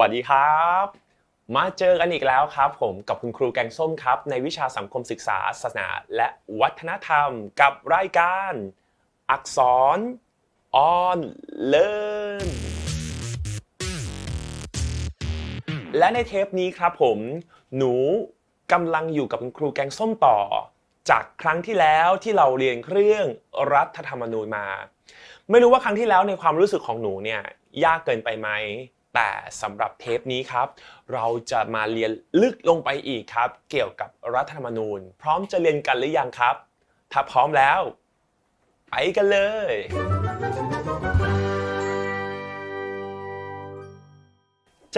วัสดีครับ มาเจอกันอีกแล้วครับผมกับคุณครูแกงส้มครับ ในวิชาสังคมศึกษาศาสนาและวัฒนธรรม กับรายการอักษรออนเลิร์นและในเทปนี้ครับผม หนูกำลังอยู่กับคุณครูแกงส้มต่อ จากครั้งที่แล้วที่เราเรียนเรื่องรัฐธรรมนูญมา ไม่รู้ว่าครั้งที่แล้วในความรู้สึกของหนูเนี่ย ยากเกินไปไหมแต่สำหรับเทปนี้ครับ เราจะมาเรียนลึกลงไปอีกครับ เกี่ยวกับรัฐธรรมนูญ พร้อมจะเรียนกันหรือยังครับ ถ้าพร้อมแล้ว ไปกันเลย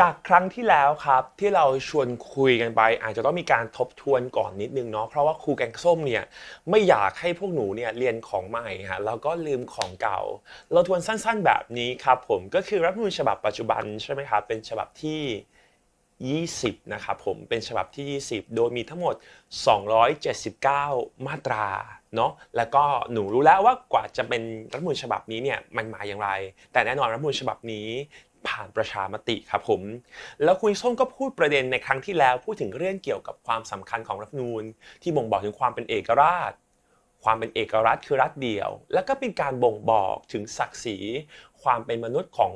จากครั้งที่แล้วครับที่เราชวนคุยกันไป อาจจะต้องมีการทบทวนก่อนนิดนึงเนาะเพราะว่าครูแกงส้มเนี่ยไม่อยากให้พวกหนูเนี่ยเรียนของใหม่ฮะแล้วก็ลืมของเก่า เราทวนสั้นๆแบบนี้ครับผมก็คือรัฐมนตรีฉบับปัจจุบันใช่ไหมครับเป็นฉบับที่ 20 นะครับผมเป็นฉบับที่ 20 โดยมีทั้งหมด 279 มาตราเนาะแล้วก็หนูรู้แล้วว่ากว่าจะเป็นรัฐมนตรีฉบับนี้เนี่ยมันมาอย่างไร แต่แน่นอนรัฐมนตรีฉบับนี้ผ่านประชามติครับผม แล้วคุณส้มก็พูดประเด็นในครั้งที่แล้วพูดถึงเรื่องเกี่ยวกับความสำคัญของรัฐนูญที่บ่งบอกถึงความเป็นเอกราช ความเป็นเอกรัฐคือรัฐเดียว แล้วก็เป็นการบ่งบอกถึงศักดิ์ศรีความเป็นมนุษย์ของ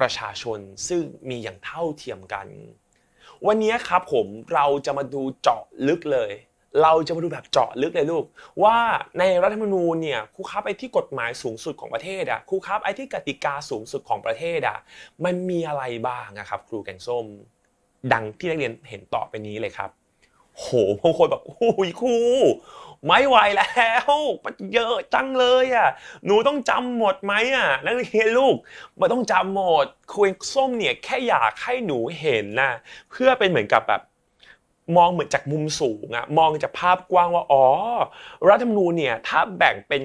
ประชาชน ซึ่งมีอย่างเท่าเทียมกัน วันนี้ครับผมเราจะมาดูเจาะลึกเลยเราจะมาดูแบบเจาะลึกเลยลูก ว่าในรัฐธรรมนูญเนี่ยครูครับไปที่กฎหมายสูงสุดของประเทศอะครูครับไปที่กติกาสูงสุดของประเทศอะมันมีอะไรบ้างอะครับ ครูแกงส้ม ดังที่นักเรียนเห็นต่อไปนี้เลยครับ โหบางคนแบบโอ้ยครูไม่ไหวแล้วมันเยอะจังเลยอ่ะหนูต้องจำหมดไหมอ่ะนักเรียนลูกมันต้องจำหมดครูส้มเนี่ยแค่อยากให้หนูเห็นนะเพื่อเป็นเหมือนกับแบบมองเหมือนจากมุมสูงอะมองจากภาพกว้างว่า อ๋อรัฐธรรมนูญเนี่ยถ้าแบ่งเป็น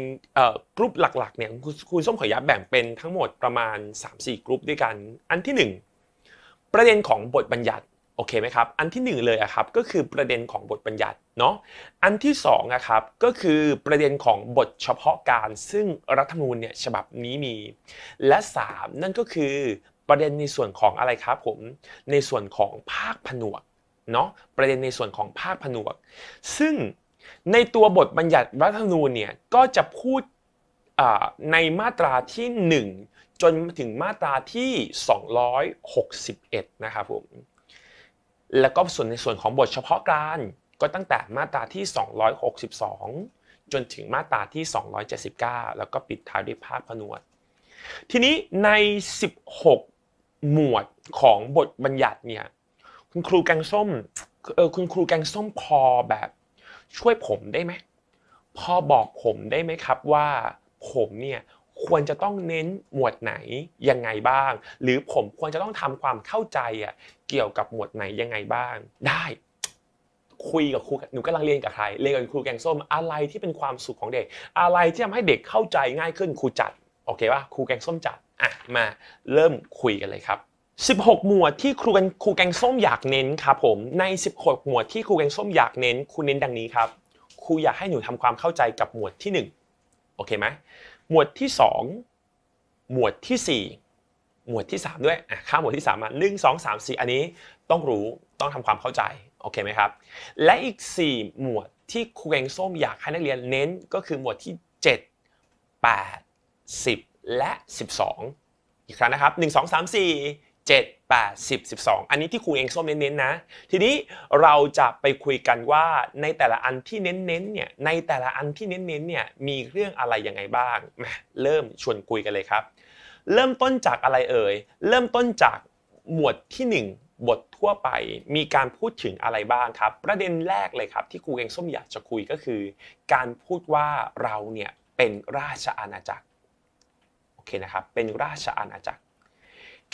กรุ๊ปหลักๆเนี่ยคุณส้มขอยับแบ่งเป็นทั้งหมดประมาณ 3-4กรุ๊ปด้วยกัน อันที่ 1 ประเด็นของบทบัญญัติโอเคไหมครับอันที่1เลยอะครับก็คือประเด็นของบทบัญญัติเนาะอันที่2อะครับก็คือประเด็นของบทเฉพาะการ ซึ่งรัฐธรรมนูญเนี่ยฉบับนี้มี และ 3 นั่นก็คือประเด็นในส่วนของอะไรครับผมในส่วนของภาคผนวกเนาะประเด็นในส่วนของภาคผนวก ซึ่งในตัวบทบัญญัติรัฐธรรมนูญเนี่ยก็จะพูดในมาตราที่ 1 จนถึงมาตราที่ 261นะครับผมแล้วก็ส่วนในส่วนของบทเฉพาะการก็ตั้งแต่มาตราที่ 262 จนถึงมาตราที่ 279 แล้วก็ปิดท้ายด้วยภาคผนวกทีนี้ใน 16 หมวดของบทบัญญัติเนี่ยคุณครูแกงส้มเออคุณครูแกงส้มพอแบบ ช่วยผมได้ไหมพอบอกผมได้ไหมครับว่าผมเนี่ยควรจะต้องเน้นหมวดไหนยังไงบ้าง หรือผมควรจะต้องทำความเข้าใจอ่ะเกี่ยวกับหมวดไหนยังไงบ้าง ได้ คุยกับครูหนูกำลังเรียนกับใครเรียนกับครูแกงส้มอะไรที่เป็นความสุขของเด็ก อะไรที่ทำให้เด็กเข้าใจง่ายขึ้นครูจัดโอเคป่ะครูแกงส้มจัดอ่ะมาเริ่มคุยกันเลยครับ16 หมวดที่ครูกันครูแกงส้มอยากเน้นครับผม ใน 16 หมวดที่ครูแกงส้มอยากเน้น ครูเน้นดังนี้ครับ ครูอยากให้หนูทำความเข้าใจกับหมวดที่1โอเคไหมหมวดที่ 2 หมวดที่ 4 หมวดที่ 3 ด้วยอ่ะข้ามหมวดที่3ามหนึ่งสองสามสี่อันนี้ต้องรู้ ต้องทำความเข้าใจ โอเคไหมครับ และอีก 4 หมวดที่ครูแกงส้มอยากให้นักเรียนเน้น ก็คือหมวดที่ 7 8 10 และ 12 อีกครั้งนะครับ 1 2 3 4 7 8 10 12 อันนี้ที่ครูเองส้มเน้นๆนะทีนี้เราจะไปคุยกันว่าในแต่ละอันที่เน้น ๆเนี่ยในแต่ละอันที่เน้นๆเนี่ยมีเรื่องอะไรยังไงบ้างเริ่มชวนคุยกันเลยครับ เริ่มต้นจากอะไรเอ่ยเริ่มต้นจากหมวดที่ 1 บททั่วไปมีการพูดถึงอะไรบ้างครับ ประเด็นแรกเลยครับที่ครูเองส้มอยากจะคุยก็คือ การพูดว่าเราเนี่ยเป็นราชอาณาจักรโอเคนะครับเป็นราชอาณาจักร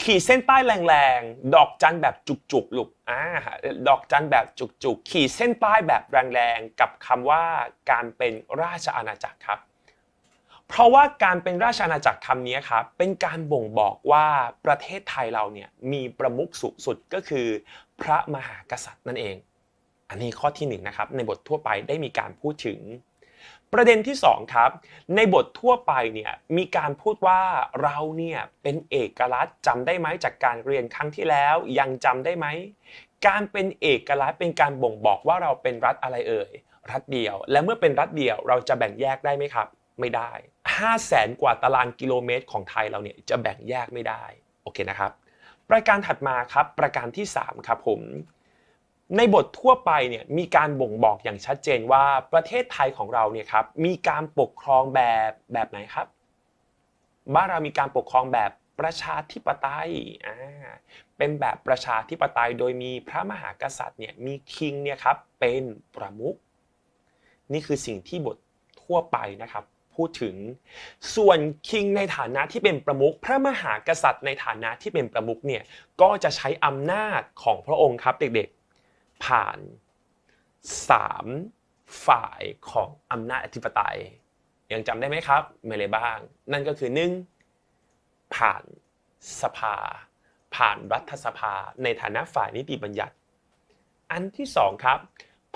ขีดเส้นใต้แรงๆ ดอกจันแบบจุกๆลูกอ่าดอกจันแบบจุกๆ ขีดเส้นใต้แบบแรงๆ กับคำว่าการเป็นราชอาณาจักรครับ เพราะว่าการเป็นราชอาณาจักรคำนี้ครับเป็นการบ่งบอกว่าประเทศไทยเราเนี่ยมีประมุขสูงสุดก็คือพระมหากษัตริย์นั่นเอง อันนี้ข้อที่1นนะครับ ในบททั่วไปได้มีการพูดถึงประเด็นที่2ครับในบททั่วไปเนี่ยมีการพูดว่าเราเนี่ยเป็นเอกลักษณ์จำได้ไหมจากการเรียนครั้งที่แล้วยังจำได้ไหมการเป็นเอกลักษณ์เป็นการบ่งบอกว่าเราเป็นรัฐอะไรเอ่ยรัฐเดียวและเมื่อเป็นรัฐเดียวเราจะแบ่งแยกได้ไหมครับ ไม่ได้ 5 0 0แสนกว่าตารางกิโลเมตรของไทยเราเนี่ยจะแบ่งแยกไม่ได้โอเคนะครับ ประการถัดมาครับ ประการที่ 3 ครับผมในบททั่วไปเนี่ยมีการบ่งบอกอย่างชัดเจนว่าประเทศไทยของเราเนี่ยครับมีการปกครองแบบแบบไหนครับบ้านเรามีการปกครองแบบประชาธิปไตยอ่าเป็นแบบประชาธิปไตย โดยมีพระมหากษัตริย์เนี่ยมีคิงเนี่ยครับเป็นประมุขนี่คือสิ่งที่บททั่วไปนะครับ พูดถึงส่วนคิงในฐานะที่เป็นประมุขพระมหากษัตริย์ในฐานะที่เป็นประมุขเนี่ยก็จะใช้อำนาจของพระองค์ครับเด็กผ่านสามฝ่ายของอำนาจอธิปไตย ยังจำได้ไหมครับมีอะไรบ้าง นั่นก็คือหนึ่งผ่านสภา ผ่านรัฐสภา ในฐานะฝ่ายนิติบัญญัติ อันที่สองครับ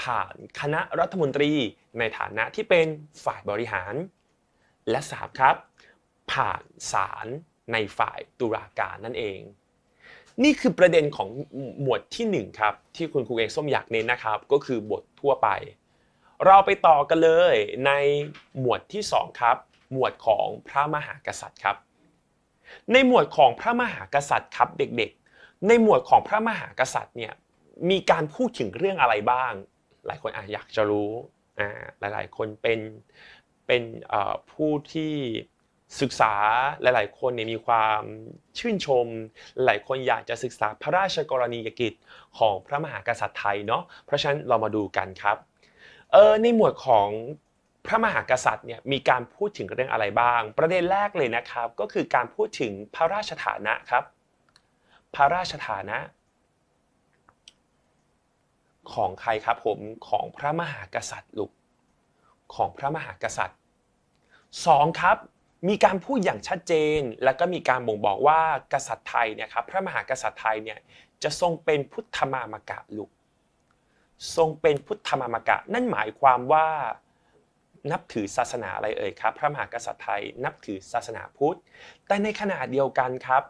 ผ่านคณะรัฐมนตรีในฐานะที่เป็นฝ่ายบริหาร และสามครับผ่านศาลในฝ่ายตุลาการนั่นเองนี่คือประเด็นของหมวดที่ 1 ครับ ที่คุณครูเอกส้มอยากเน้นนะครับ ก็คือบททั่วไป เราไปต่อกันเลยในหมวดที่ 2 ครับ หมวดของพระมหากษัตริย์ครับ ในหมวดของพระมหากษัตริย์ครับเด็กๆ ในหมวดของพระมหากษัตริย์เนี่ยมีการพูดถึงเรื่องอะไรบ้าง หลายคนอาจอยากจะรู้อ่าหลายๆคนเป็นเป็นผู้ที่ศึกษาหลาย ๆ คนเนี่ยมีความชื่นชม หลายคนอยากจะศึกษาพระราชกรณียกิจของพระมหากษัตริย์ไทยเนาะ เพราะฉะนั้นเรามาดูกันครับ เออในหมวดของพระมหากษัตริย์เนี่ยมีการพูดถึงเรื่องอะไรบ้าง ประเด็นแรกเลยนะครับก็คือการพูดถึงพระราชฐานะครับ พระราชฐานะ ของใครครับผมของพระมหากษัตริย์ลูกของพระมหากษัตริย์สองครับมีการพูดอย่างชัดเจน และก็มีการบ่งบอกว่ากษัตริย์ไทยเนี่ยครับ พระมหากษัตริย์ไทยเนี่ย จะทรงเป็นพุทธมามกะลุก ทรงเป็นพุทธมามกะ นั่นหมายความว่านับถือศาสนาอะไรเอ่ยครับ พระมหากษัตริย์ไทยนับถือศาสนาพุทธ แต่ในขณะเดียวกันครับ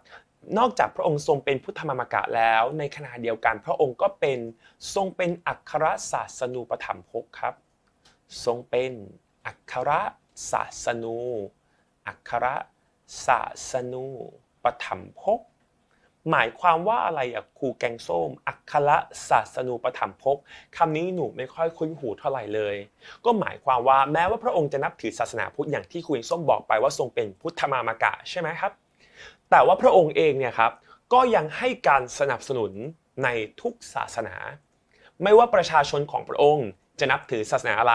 นอกจากพระองค์ทรงเป็นพุทธมามกะแล้ว ในขณะเดียวกัน พระองค์ก็เป็นทรงเป็นอัครศาสนูปถัมภกครับ ทรงเป็นอัครศาสนูอักขระสะสนูปรรมภพหมายความว่าอะไรอะครูแกงส้มอักขระศาสนูปถัมภกคำนี้หนูไม่ค่อยคุ้นหูเท่าไหร่เลย ก็หมายความว่าแม้ว่าพระองค์จะนับถือศาสนาพุทธอย่างที่ครูแกงส้มบอกไปว่าทรงเป็นพุทธมามกะใช่ไหมครับแต่ว่าพระองค์เองเนี่ยครับก็ยังให้การสนับสนุนในทุกศาสนา ไม่ว่าประชาชนของพระองค์จะนับถือศาสนาอะไร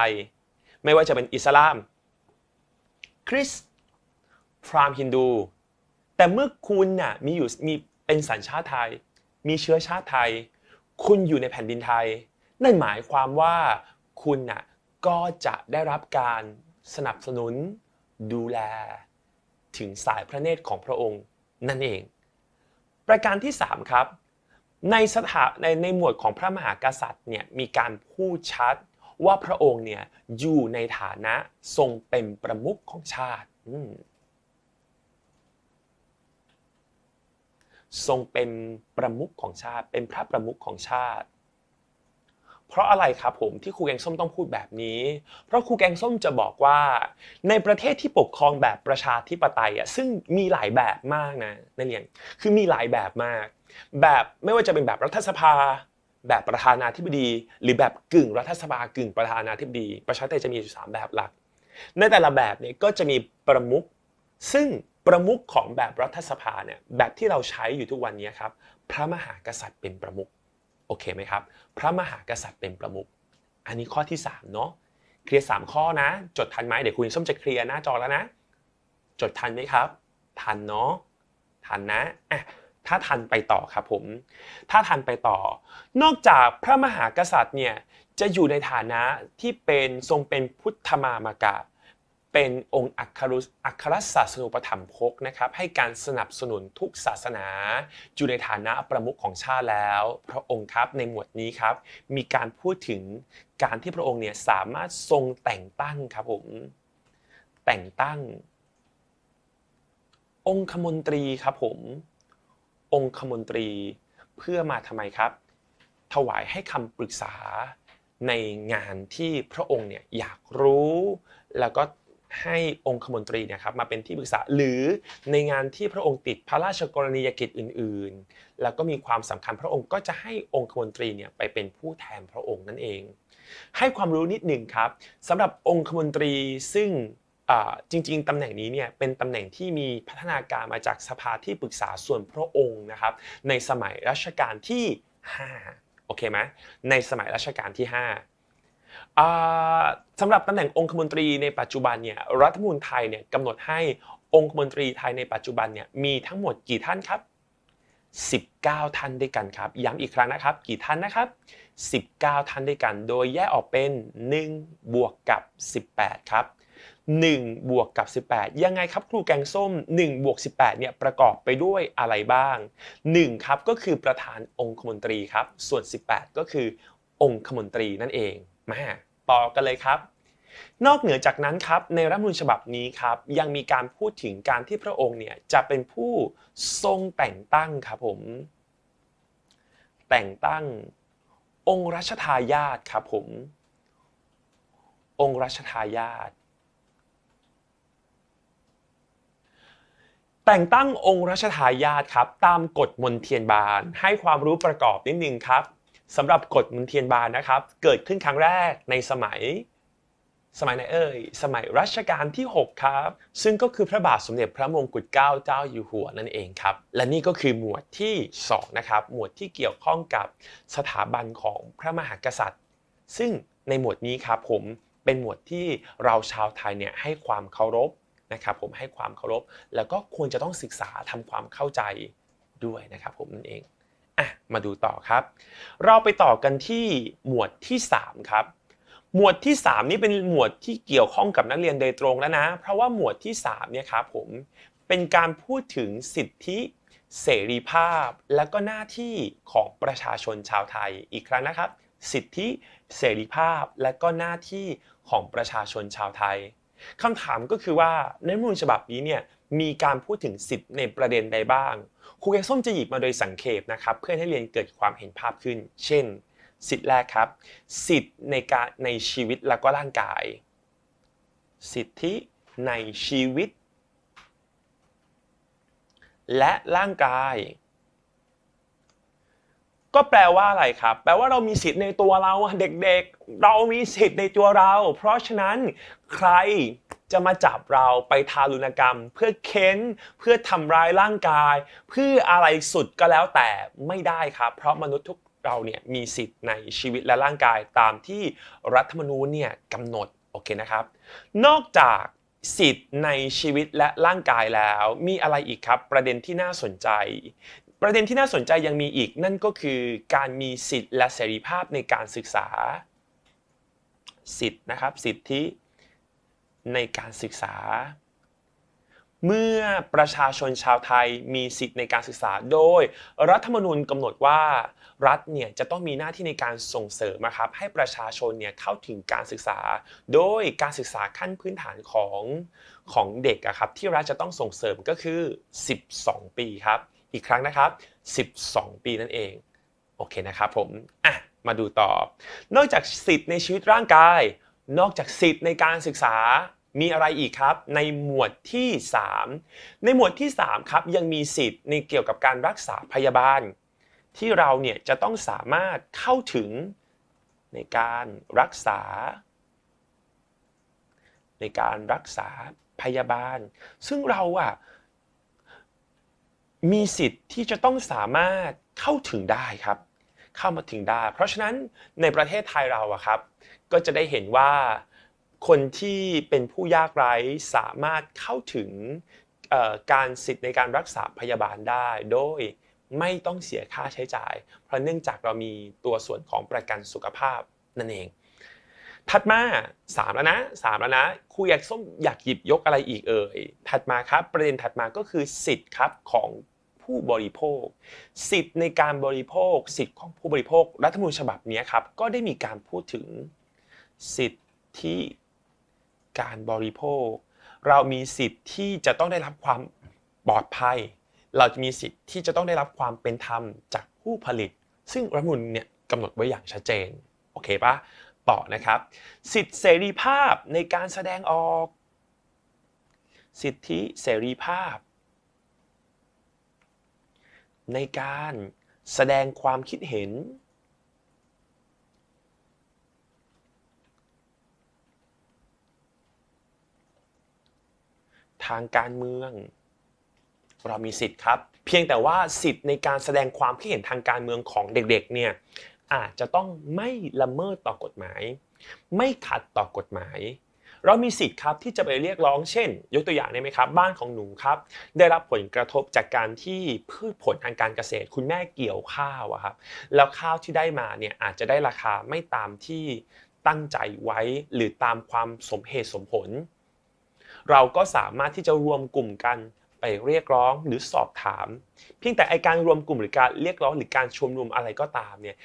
ไม่ว่าจะเป็นอิสลามคริสต์พราหมณ์ฮินดู แต่เมื่อคุณน่ะมีอยู่มีเป็นสัญชาติไทย มีเชื้อชาติไทย คุณอยู่ในแผ่นดินไทย นั่นหมายความว่าคุณน่ะก็จะได้รับการสนับสนุนดูแลถึงสายพระเนตรของพระองค์นั่นเอง ประการที่ 3 ครับ ในสถาในในหมวดของพระมหากษัตริย์เนี่ยมีการพูดชัดว่าพระองค์เนี่ย อยู่ในฐานะทรงเป็นประมุขของชาติทรงเป็นประมุขของชาติ เป็นพระประมุขของชาติ เพราะอะไรครับผม ที่ครูแกงส้มต้องพูดแบบนี้ เพราะครูแกงส้มจะบอกว่า ในประเทศที่ปกครองแบบประชาธิปไตยอ่ะซึ่งมีหลายแบบมากนะนเรียนคือมีหลายแบบมาก แบบไม่ว่าจะเป็นแบบรัฐสภา แบบประธานาธิบดี หรือแบบกึ่งรัฐสภากึ่งประธานาธิบดี ประชาธิปไตยจะมีอยู่สามแบบหลัก ในแต่ละแบบเนี่ยก็จะมีประมุขซึ่งประมุขของแบบรัฐสภาเนี่ยแบบที่เราใช้อยู่ทุกวันนี้ครับ พระมหากษัตริย์เป็นประมุขโอเคไหมครับ พระมหากษัตริย์เป็นประมุขอันนี้ข้อที่ 3เนาะเคลียร์3ข้อนะ จดทันไหมเดี๋ยวคุณส้มจะเคลียร์หน้าจอแล้วนะ จดทันไหมครับ ทันเนาะทันนะอ่ะถ้าทันไปต่อครับผมถ้าทันไปต่อ นอกจากพระมหากษัตริย์เนี่ยจะอยู่ในฐานะที่เป็นทรงเป็นพุทธมามากาศเป็นองค์อัครุอัครศาสนุปถัมภกนะครับให้การสนับสนุนทุกศาสนาอยู่ในฐานะประมุขของชาติแล้ว พระองค์ครับในหมวดนี้ครับมีการพูดถึงการที่พระองค์เนี่ยสามารถทรงแต่งตั้งครับผมแต่งตั้ง องค์มนตรีครับผมองคมนตรีเพื่อมาทำไมครับ ถวายให้คำปรึกษาในงานที่พระองค์เนี่ยอยากรู้แล้วก็ให้องคมนตรีเนี่ยครับมาเป็นที่ปรึกษาหรือในงานที่พระองค์ติดพระราชกรณียกิจอื่นๆ แล้วก็มีความสำคัญพระองค์ก็จะให้องคมนตรีเนี่ยไปเป็นผู้แทนพระองค์นั่นเอง ให้ความรู้นิดหนึ่งครับสำหรับองคมนตรีซึ่งจริงๆตำแหน่งนี้เนี่ยเป็นตำแหน่งที่มีพัฒนาการมาจากสภาที่ปรึกษาส่วนพระองค์นะครับในสมัยรัชกาลที่5โอเคไหมในสมัยรัชกาลที่5สำหรับตำแหน่งองคมนตรีในปัจจุบันเนี่ย รัฐมนรีไทยเนี่ยกำหนดให้องคมนตรีไทยในปัจจุบันเนี่ยมีทั้งหมดกี่ท่านครับ 19 ท่านด้วยกันครับ ย้ำอีกครั้งนะครับ กี่ท่านนะครับ19 ท่านด้วยกัน โดยแยกออกเป็น 1 บวกกับ 18 ครับ1บวกกับ 18 ยังไงครับครูแกงส้ม1บวก18เนี่ยประกอบไปด้วยอะไรบ้าง1ครับก็คือประธานองคมนตรี ครับ ส่วน 18 ก็คือองคมนตรีนั่นเองมาต่อกันเลยครับ นอกเหนือจากนั้นครับในรัฐมนุนฉบับนี้ครับ ยังมีการพูดถึงการที่พระองค์เนี่ย จะเป็นผู้ทรงแต่งตั้งครับผม แต่งตั้งองค์รัชทายาทครับผม องค์รัชทายาทแต่งตั้งองค์รัชทายาทครับ ตามกฎมนเทียนบานให้ความรู้ประกอบนิดนึงครับสำหรับกฎมุนเทียนบานนะครับ เกิดขึ้นครั้งแรกในสมัยสมัยไหนเอ่ยสมัยรัชกาลที่ 6 ครับ ซึ่งก็คือพระบาทสมเด็จพระมงกุฎเกล้าเจ้าอยู่หัวนั่นเองครับ และนี่ก็คือหมวดที่2นะครับ หมวดที่เกี่ยวข้องกับสถาบันของพระมหากษัตริย์ ซึ่งในหมวดนี้ครับผมเป็นหมวดที่เราชาวไทยเนี่ยให้ความเคารพนะครับผมให้ความเคารพ แล้วก็ควรจะต้องศึกษาทำความเข้าใจด้วยนะครับผมนั่นเองอ่ะมาดูต่อครับ เราไปต่อกันที่หมวดที่ 3 ครับ หมวดที่ 3 นี้เป็นหมวดที่เกี่ยวข้องกับนักเรียนโดยตรงแล้วนะ เพราะว่าหมวดที่3เนี่ยครับผม เป็นการพูดถึงสิทธิเสรีภาพ และก็หน้าที่ของประชาชนชาวไทยอีกครั้งนะครับ สิทธิเสรีภาพและก็หน้าที่ของประชาชนชาวไทย คำถามก็คือว่าในมูลฉบับนี้เนี่ย มีการพูดถึงสิทธิในประเด็นใดบ้างครูแกงส้มจะหยิบมาโดยสังเขปนะครับเพื่อให้เรียนเกิดความเห็นภาพขึ้น เช่นสิทธิแรกครับ สิทธิในการในชีวิตแล้วก็ร่างกาย สิทธิในชีวิต และร่างกาย ก็แปลว่าอะไรครับ แปลว่าเรามีสิทธิ์ในตัวเราเด็กๆ เรามีสิทธิ์ในตัวเรา เพราะฉะนั้น ใครจะมาจับเราไปทารุณกรรมเพื่อเค้นเพื่อทำร้ายร่างกาย เพื่ออะไรสุดก็แล้วแต่ไม่ได้ครับ เพราะมนุษย์ทุกเราเนี่ยมีสิทธิ์ในชีวิตและร่างกายตามที่รัฐธรรมนูญเนี่ยกำหนด โอเคนะครับ นอกจากสิทธิ์ในชีวิตและร่างกายแล้ว มีอะไรอีกครับ ประเด็นที่น่าสนใจ ประเด็นที่น่าสนใจยังมีอีก นั่นก็คือการมีสิทธิ์และเสรีภาพในการศึกษาสิทธิ์นะครับ สิทธิในการศึกษา เมื่อประชาชนชาวไทยมีสิทธิในการศึกษาโดยรัฐธรรมนูญกำหนดว่ารัฐเนี่ยจะต้องมีหน้าที่ในการส่งเสริมนะครับ ให้ประชาชนเนี่ยเข้าถึงการศึกษา โดยการศึกษาขั้นพื้นฐานของ ของเด็กอะครับที่รัฐจะต้องส่งเสริมก็คือ 12 ปีครับ อีกครั้งนะครับ 12 ปีนั่นเอง โอเคนะครับผม อ่ะ มาดูต่อนอกจากสิทธิ์ในชีวิตร่างกายนอกจากสิทธิ์ในการศึกษา มีอะไรอีกครับ ในหมวดที่ 3 ในหมวดที่ 3 ครับ ยังมีสิทธิ์ในเกี่ยวกับการรักษาพยาบาล ที่เราเนี่ยจะต้องสามารถเข้าถึงในการรักษา ในการรักษาพยาบาล ซึ่งเราอ่ะมีสิทธิ์ที่จะต้องสามารถเข้าถึงได้ครับ เข้ามาถึงได้ เพราะฉะนั้นในประเทศไทยเราอะครับก็จะได้เห็นว่าคนที่เป็นผู้ยากไร้สามารถเข้าถึงการสิทธิ์ในการรักษาพยาบาลได้โดยไม่ต้องเสียค่าใช้จ่าย เพราะเนื่องจากเรามีตัวส่วนของประกันสุขภาพนั่นเอง ถัดมา3แล้วนะ3แล้วนะครูอยากส้มอยากหยิบยกอะไรอีกเอ่ย ถัดมาครับประเด็นถัดมาก็คือสิทธิ์ครับของผู้บริโภค สิทธิ์ในการบริโภค สิทธิ์ของผู้บริโภครัฐธรรมนูญฉบับนี้ครับก็ได้มีการพูดถึงสิทธิการบริโภค เรามีสิทธิที่จะต้องได้รับความปลอดภัย เราจะมีสิทธิที่จะต้องได้รับความเป็นธรรมจากผู้ผลิต ซึ่งรัฐมนุนเนี่ยกำหนดไว้อย่างชัดเจน โอเคปะต่อนะครับ สิทธิเสรีภาพในการแสดงออก สิทธิเสรีภาพ ในการแสดงความคิดเห็นทางการเมือง เรามีสิทธิ์ครับ เพียงแต่ว่าสิทธิ์ในการแสดงความคิดเห็นทางการเมืองของเด็ก ๆ เนี่ย อาจจะต้องไม่ละเมิดต่อกฎหมาย ไม่ขัดต่อกฎหมาย เรามีสิทธิ์ครับที่จะไปเรียกร้องเช่น ยกตัวอย่างได้ไหมครับบ้านของหนูครับ ได้รับผลกระทบจากการที่พืชผลทางการเกษตรคุณแม่เกี่ยวข้าวอะครับแล้วข้าวที่ได้มาเนี่ยอาจจะได้ราคาไม่ตามที่ตั้งใจไว้หรือตามความสมเหตุสมผลเราก็สามารถที่จะรวมกลุ่มกันไปเรียกร้องหรือสอบถาม เพียงแต่ไอการรวมกลุ่มหรือการเรียกร้องหรือการชุมนุมอะไรก็ตามเนี่ย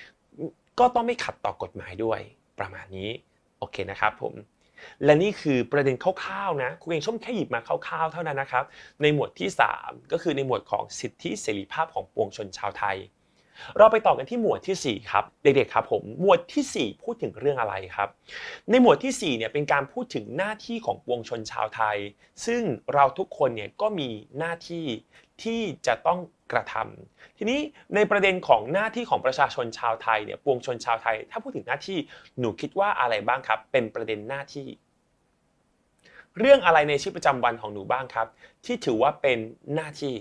ก็ต้องไม่ขัดต่อกฎหมายด้วยประมาณนี้ โอเคนะครับผมและนี่คือประเด็นคร่าวๆนะคุณเองชมแค่หยิบมาคร่าวๆเท่านั้นนะครับในหมวดที่ 3 ก็คือในหมวดของสิทธิเสรีภาพของปวงชนชาวไทยเราไปต่อกันที่หมวดที่4ครับเด็กๆ ครับผมหมวดที่ 4 พูดถึงเรื่องอะไรครับ ในหมวดที่ 4เนี่ยเป็นการพูดถึงหน้าที่ของปวงชนชาวไทย ซึ่งเราทุกคนเนี่ยก็มีหน้าที่ที่จะต้องกระทำทีนี้ในประเด็นของหน้าที่ของประชาชนชาวไทยเนี่ยปวงชนชาวไทย ถ้าพูดถึงหน้าที่หนูคิดว่าอะไรบ้างครับ เป็นประเด็นหน้าที่ เรื่องอะไรในชีวิตประจำวันของหนูบ้างครับ ที่ถือว่าเป็นหน้าที่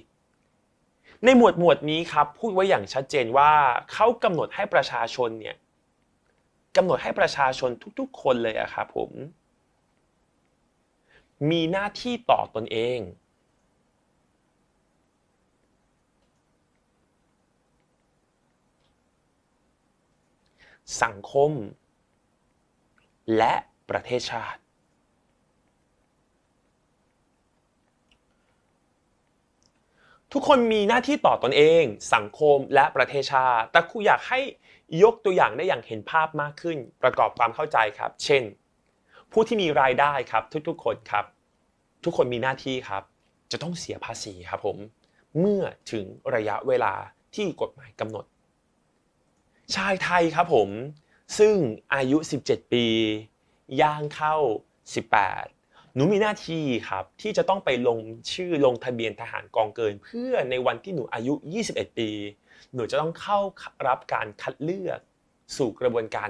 ในหมวดหมวดนี้ครับ พูดไว้อย่างชัดเจนว่า เขากำหนดให้ประชาชนเนี่ยกำหนดให้ประชาชนทุกๆคนเลยอะครับผม มีหน้าที่ต่อตนเอง สังคม และประเทศชาติทุกคนมีหน้าที่ต่อตอนเอง สังคมและประเทศชาติ แต่ครูอยากให้ยกตัวอย่างได้อย่างเห็นภาพมากขึ้น ประกอบความเข้าใจครับ เช่น ผู้ที่มีรายได้ครับทุกๆคนครับ ทุกคนมีหน้าที่ครับ จะต้องเสียภาษีครับผม เมื่อถึงระยะเวลาที่กฎหมายกำหนด ชายไทยครับผม ซึ่งอายุ 17 ปี ย่างเข้า 18หนูมีหน้าที่ครับที่จะต้องไปลงชื่อลงทะเบียนทหารกองเกินเพื่อในวันที่หนูอายุ 21 ปี หนูจะต้องเข้ารับการคัดเลือกสู่กระบวนการ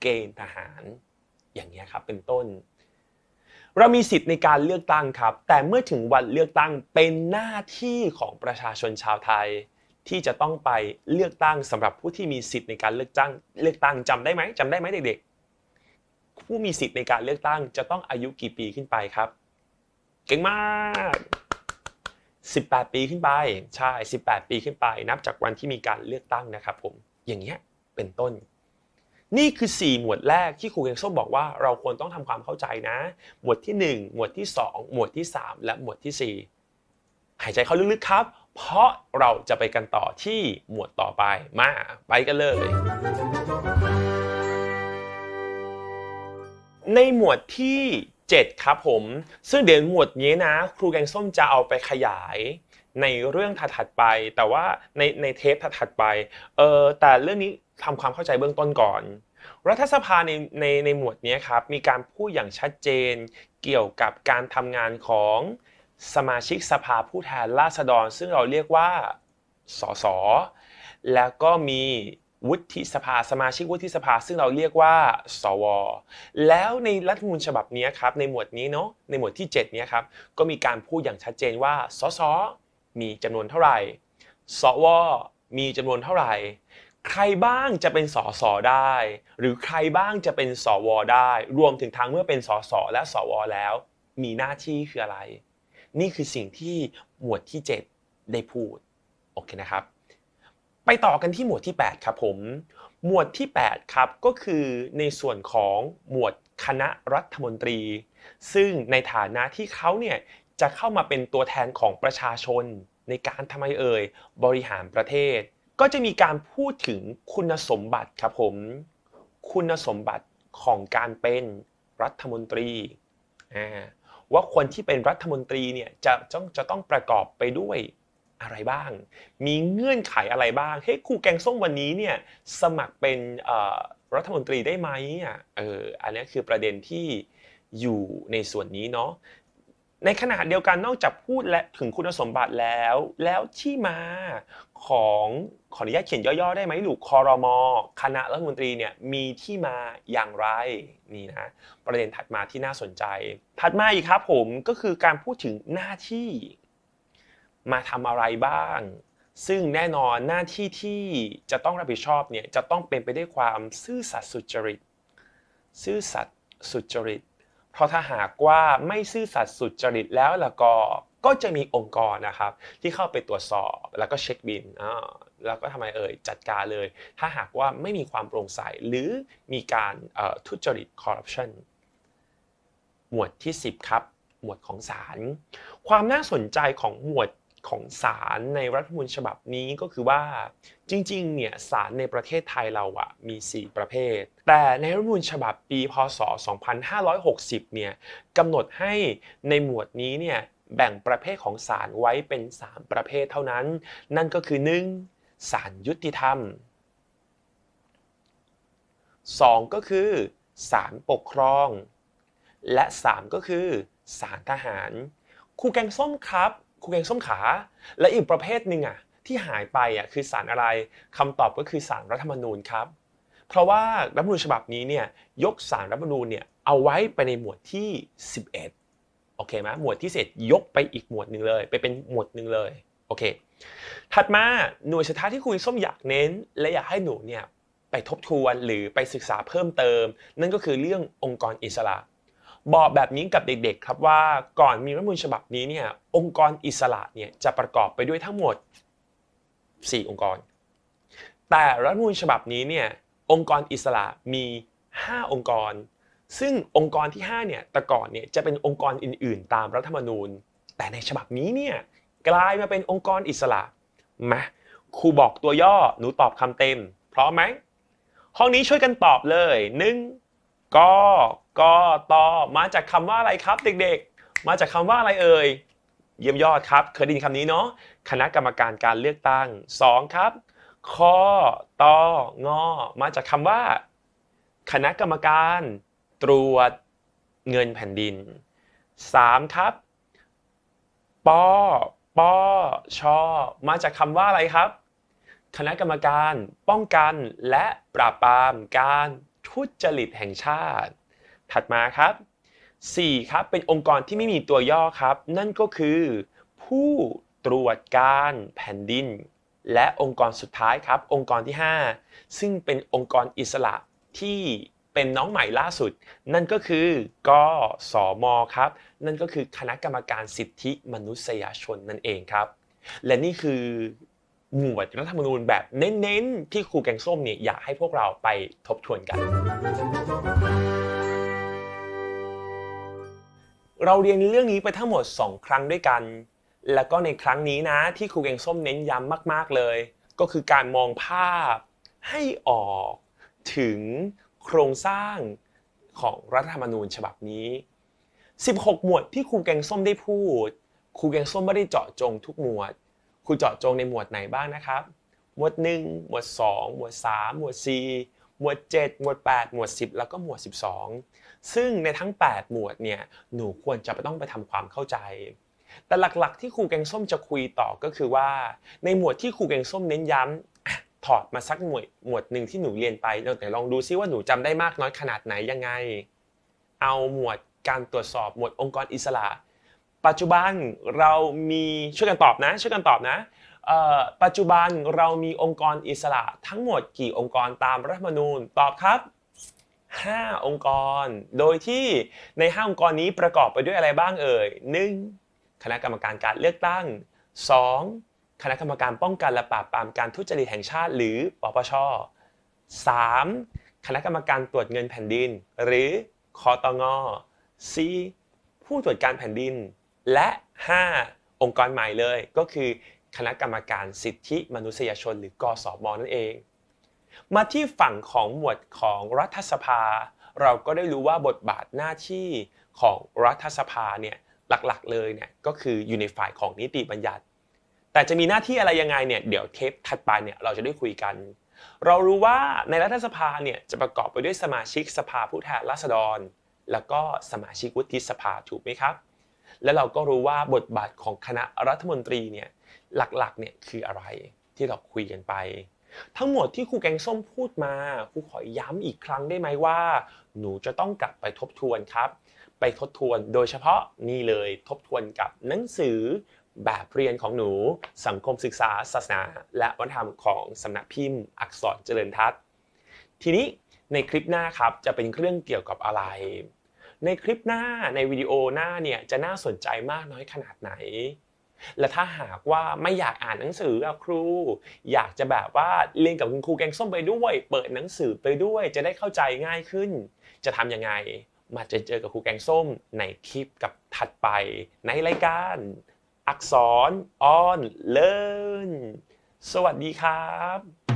เกณฑ์ทหารอย่างนี้ครับเป็นต้น เรามีสิทธิ์ในการเลือกตั้งครับ แต่เมื่อถึงวันเลือกตั้งเป็นหน้าที่ของประชาชนชาวไทย ที่จะต้องไปเลือกตั้ง สำหรับผู้ที่มีสิทธิ์ในการเลือกตั้งเลือกตั้งจำได้ไหมจำได้ไหมเด็กๆผู้มีสิทธิ์ในการเลือกตั้งจะต้องอายุกี่ปีขึ้นไปครับ เก่งมาก 18 ปีขึ้นไป ใช่ 18 ปีขึ้นไปนับจากวันที่มีการเลือกตั้งนะครับผมอย่างเงี้ยเป็นต้น นี่คือ 4 หมวดแรกที่ครูเก่งส้มบอกว่าเราควรต้องทำความเข้าใจนะ หมวดที่1หมวดที่ 2 หมวดที่ 3 และหมวดที่ 4 หายใจเข้าลึกๆครับ เพราะเราจะไปกันต่อที่หมวดต่อไปมาไปกันเลยในหมวดที่ 7 ครับผม ซึ่งเดี๋ยวหมวดนี้นะ ครูแกงส้มจะเอาไปขยาย ในเรื่องถัดๆไป แต่ว่าในในเทปถัดๆไป เออ แต่เรื่องนี้ทำความเข้าใจเบื้องต้นก่อน รัฐสภาในในในหมวดนี้ครับ มีการพูดอย่างชัดเจนเกี่ยวกับการทำงานของสมาชิกสภาผู้แทนราษฎร ซึ่งเราเรียกว่าสสแล้วก็มีวุฒิสภาสมาชิกวุฒิสภาซึ่งเราเรียกว่า สว แล้วในรัฐมนูลฉบับนี้ครับ ในหมวดนี้เนาะในหมวดที่7เนี้ยครับก็มีการพูดอย่างชัดเจนว่าสสมีจำนวนเท่าไหร่สว มีจำนวนเท่าไหร่ใครบ้างจะเป็นสอสอได้ หรือใครบ้างจะเป็นสวได้ รวมถึงทางเมื่อเป็นสอสอและสวแล้ว มีหน้าที่คืออะไร นี่คือสิ่งที่หมวดที่7ได้พูดโอเคนะครับไปต่อกันที่หมวดที่ 8 ครับผม หมวดที่ 8 ครับก็คือในส่วนของหมวดคณะรัฐมนตรี ซึ่งในฐานะที่เขาเนี่ย จะเข้ามาเป็นตัวแทนของประชาชน ในการทำไมเอ่ยบริหารประเทศ ก็จะมีการพูดถึงคุณสมบัติครับผม คุณสมบัติของการเป็นรัฐมนตรีว่าคนที่เป็นรัฐมนตรีเนี่ยจะต้องจะต้องประกอบไปด้วยอะไรบ้าง มีเงื่อนไขอะไรบ้าง เฮ้ยครูแกงส้มวันนี้เนี่ยสมัครเป็นรัฐมนตรีได้ไหมอ่ะเออ อันนี้คือประเด็นที่อยู่ในส่วนนี้เนาะ ในขณะเดียวกันนอกจากพูดและถึงคุณสมบัติแล้ว แล้วที่มาของขออนุญาตเขียนย่อๆได้ไหมลูกคอรมอ คณะรัฐมนตรีเนี่ยมีที่มาอย่างไร นี่นะ ประเด็นถัดมาที่น่าสนใจ ถัดมาอีกครับผมก็คือการพูดถึงหน้าที่มาทำอะไรบ้าง ซึ่งแน่นอนหน้าที่ที่จะต้องรับผิดชอบเนี่ยจะต้องเป็นไปด้วยความซื่อสัตย์สุจริต ซื่อสัตย์สุจริต เพราะถ้าหากว่าไม่ซื่อสัตย์สุจริตแล้วล่ะก็ก็จะมีองค์กรนะครับ ที่เข้าไปตรวจสอบแล้วก็เช็คบินอ่าแล้วก็ทำไมเอ่ยจัดการเลยถ้าหากว่าไม่มีความโปร่งใสหรือมีการทุจริตคอร์รัปชันหมวดที่10ครับหมวดของศาลความน่าสนใจของหมวดของศาลในรัฐธรรมนูญฉบับนี้ก็คือว่าจริงๆ เนี่ยศาลในประเทศไทยเราอะมี 4 ประเภท แต่ในรัฐธรรมนูญฉบับปีพศ 2560เนี่ยกำหนดให้ในหมวดนี้เนี่ยแบ่งประเภทของศาลไว้เป็น 3 ประเภทเท่านั้น นั่นก็คือ 1. ศาลยุติธรรม 2. ก็คือศาลปกครอง และ 3 ก็คือศาลทหารครูแกงส้มครับกุงแกงส้นขา และอีกประเภทหนึ่งอ่ะที่หายไปอ่ะคือสารอะไรคำตอบก็คือสารรัฐธรรมนูญครับ เพราะว่ารัฐมนูญฉบับนี้เนี่ยยกสารรัฐมนูญเนี่ยเอาไว้ไปในหมวดที่ 11โอเคไหมหมวดที่เสร็จยกไปอีกหมวดหนึ่งเลย ไปเป็นหมวดหนึ่งเลยโอเคถัดมาหน่วยชะตาที่คุณส้มอยากเน้น และอยากให้หนูเนี่ยไปทบทวนหรือไปศึกษาเพิ่มเติม นั่นก็คือเรื่ององค์กรอิสระบอกแบบนี้กับเด็กๆ ครับว่าก่อนมีรัฐมนูญฉบับนี้เนี่ยองค์กรอิสระเนี่ยจะประกอบไปด้วยทั้งหมด 4 องค์กร แต่รัฐมนูญฉบับนี้เนี่ยองค์กรอิสระมี 5 องค์กร ซึ่งองค์กรที่5เนี่ยแต่ก่อนเนี่ย จะเป็นองค์กรอื่นๆ ตามรัฐธรรมนูญ แต่ในฉบับนี้เนี่ย กลายมาเป็นองค์กรอิสระมาครูบอกตัวย่อหนูตอบคำเต็มพร้อมไหมห้องนี้ช่วยกันตอบเลย1กกตอมาจากคำว่าอะไรครับเด็กๆ มาจากคำว่าอะไรเอ่ยเยี่ยมยอดครับเคยได้ยินคำนี้เนาะคณะกรรมการการเลือกตั้ง2ครับคอตองอมาจากคำว่า คณะกรรมการตรวจเงินแผ่นดิน 3 ครับปอปอชอมาจากคำว่าอะไรครับ คณะกรรมการป้องกันและปราบปรามการทุจริตแห่งชาติถัดมาครับ 4. ครับเป็นองค์กรที่ไม่มีตัวย่อครับ นั่นก็คือผู้ตรวจการแผ่นดิน และองค์กรสุดท้ายครับ องค์กรที่ 5 ซึ่งเป็นองค์กรอิสระที่เป็นน้องใหม่ล่าสุด นั่นก็คือกสมครับ นั่นก็คือคณะกรรมการสิทธิมนุษยชนนั่นเองครับ และนี่คือหมวดรัฐธรรมนูญแบบเน้นๆ ที่ครูแกงส้มเนี่ยอยากให้พวกเราไปทบทวนกันเราเรียนเรื่องนี้ไปทั้งหมด 2 ครั้งด้วยกัน แล้วก็ในครั้งนี้นะที่ครูเก่งส้มเน้นย้ำมากๆเลย ก็คือการมองภาพให้ออกถึงโครงสร้างของรัฐธรรมนูญฉบับนี้ 16 หมวดที่ครูแกงส้มได้พูดครูแกงส้มไม่ได้เจาะจง ทุกหมวดครูเจาะจงในหมวดไหนบ้างนะครับหมวด 1 หมวด 2 หมวด 3 หมวด 4 หมวด 7 หมวด8หมวด 10 แล้วก็หมวด 12ซึ่งในทั้ง 8 หมวดเนี่ย หนูควรจะต้องไปทำความเข้าใจ แต่หลักๆ ที่ครูแกงส้มจะคุยต่อก็คือว่า ในหมวดที่ครูแกงส้มเน้นย้ำ ถอดมาสักหมวดหมวดหนึ่งที่หนูเรียนไปเราแต่ลองดูซิว่าหนูจำได้มากน้อยขนาดไหนยังไง เอาหมวดการตรวจสอบหมวดองค์กรอิสระ ปัจจุบันเรามีช่วยกันตอบนะช่วยกันตอบนะ ปัจจุบันเรามีองค์กรอิสระ ทั้งหมดกี่องค์กรตามรัฐมนูญตอบครับ5 องค์กร โดยที่ใน 5องค์กรนี้ประกอบไปด้วยอะไรบ้างเอ่ย 1. คณะกรรมการการเลือกตั้ง 2. คณะกรรมการป้องกันและปราบ ปรามการทุจริตแห่งชาติ หรือปปช 3. คณะกรรมการตรวจเงินแผ่นดิน หรือคอตง 4. ผู้ตรวจการแผ่นดิน และ5องค์กรใหม่เลย ก็คือ คณะกรรมการสิทธิมนุษยชนหรือกสมนั่นเองมาที่ฝั่งของหมวดของรัฐสภา เราก็ได้รู้ว่าบทบาทหน้าที่ของรัฐสภาเนี่ยหลักๆเลยเนี่ยก็คืออยู่ในฝ่ายของนิติบัญญัติ แต่จะมีหน้าที่อะไรยังไงเนี่ยเดี๋ยวเทปถัดไปเนี่ยเราจะได้คุยกัน เรารู้ว่าในรัฐสภาเนี่ยจะประกอบไปด้วยสมาชิกสภาผู้แทนราษฎร แล้วก็สมาชิกวุฒิสภาถูกไหมครับและเราก็รู้ว่าบทบาทของคณะรัฐมนตรีเนี่ยหลักๆเนี่ยคืออะไรที่เราคุยกันไปทั้งหมดที่ครูแกงส้มพูดมาครูขอย้ำอีกครั้งได้ไหมว่า หนูจะต้องกลับไปทบทวนครับ ไปทบทวนโดยเฉพาะ นี่เลยทบทวนกับหนังสือ แบบเรียนของหนู สังคมศึกษาศาสนา และวัฒนธรรมของสำนักพิมพ์อักษรเจริญทัศน์ทีนี้ในคลิปหน้าครับ จะเป็นเรื่องเกี่ยวกับอะไร ในคลิปหน้าในวิดีโอหน้าเนี่ยจะน่าสนใจมากน้อยขนาดไหนและถ้าหากว่าไม่อยากอ่านหนังสือครู อยากจะแบบว่าเรียนกับคุณครูแกงส้มไปด้วย เปิดหนังสือไปด้วยจะได้เข้าใจง่ายขึ้น จะทำยังไงมาจะเจอกับครูแกงส้มในคลิปกับถัดไป ในรายการอักษรออนเลิร์นสวัสดีครับ